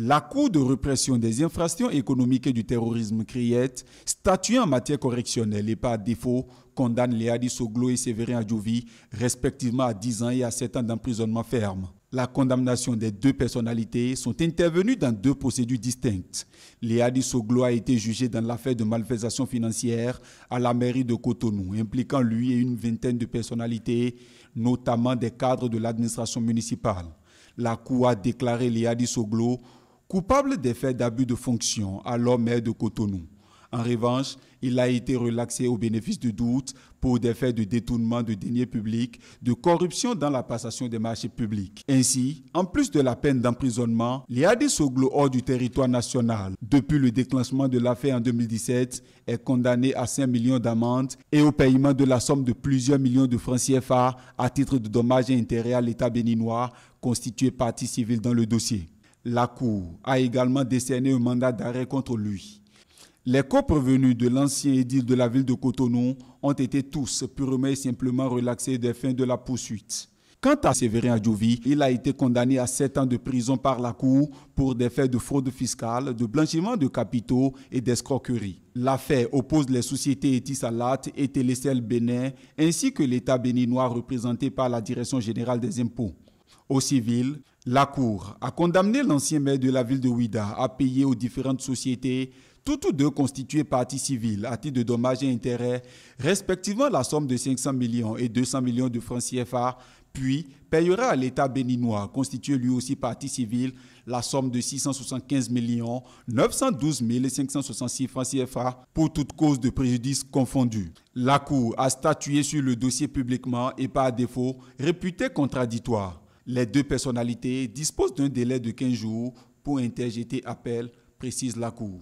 la Cour de répression des infractions économiques et du terrorisme criette, statuant en matière correctionnelle et par défaut, condamne Léadisoglo Soglo et Séverin Adjovi, respectivement à 10 ans et à 7 ans d'emprisonnement ferme. La condamnation des deux personnalités sont intervenues dans deux procédures distinctes. Léadisoglo Soglo a été jugé dans l'affaire de malversation financière à la mairie de Cotonou, impliquant lui et une vingtaine de personnalités, notamment des cadres de l'administration municipale. La Cour a déclaré Léadisoglo Soglo Coupable des faits d'abus de fonction, alors maire de Cotonou. En revanche, il a été relaxé au bénéfice de doute pour des faits de détournement de deniers publics, de corruption dans la passation des marchés publics. Ainsi, en plus de la peine d'emprisonnement, des Soglo hors du territoire national, depuis le déclenchement de l'affaire en 2017, est condamné à 5 millions d'amendes et au paiement de la somme de plusieurs millions de francs CFA à titre de dommages et intérêts à l'État béninois constitué partie civile dans le dossier. La Cour a également décerné un mandat d'arrêt contre lui. Les co de l'ancien édile de la ville de Cotonou ont été tous purement et simplement relaxés des fins de la poursuite. Quant à Séverin Adjovi, il a été condamné à 7 ans de prison par la Cour pour des faits de fraude fiscale, de blanchiment de capitaux et d'escroquerie. L'affaire oppose les sociétés Etisalat et Télécel Bénin ainsi que l'État béninois représenté par la Direction générale des impôts. Au civil, la Cour a condamné l'ancien maire de la ville de Ouida à payer aux différentes sociétés, toutes ou deux constituées partie civile, à titre de dommages et intérêts, respectivement la somme de 500 millions et 200 millions de francs CFA, puis payera à l'État béninois, constitué lui aussi partie civile, la somme de 675 millions 912 566 francs CFA pour toute cause de préjudice confondue. La Cour a statué sur le dossier publiquement et par défaut réputé contradictoire. Les deux personnalités disposent d'un délai de 15 jours pour interjeter appel, précise la Cour.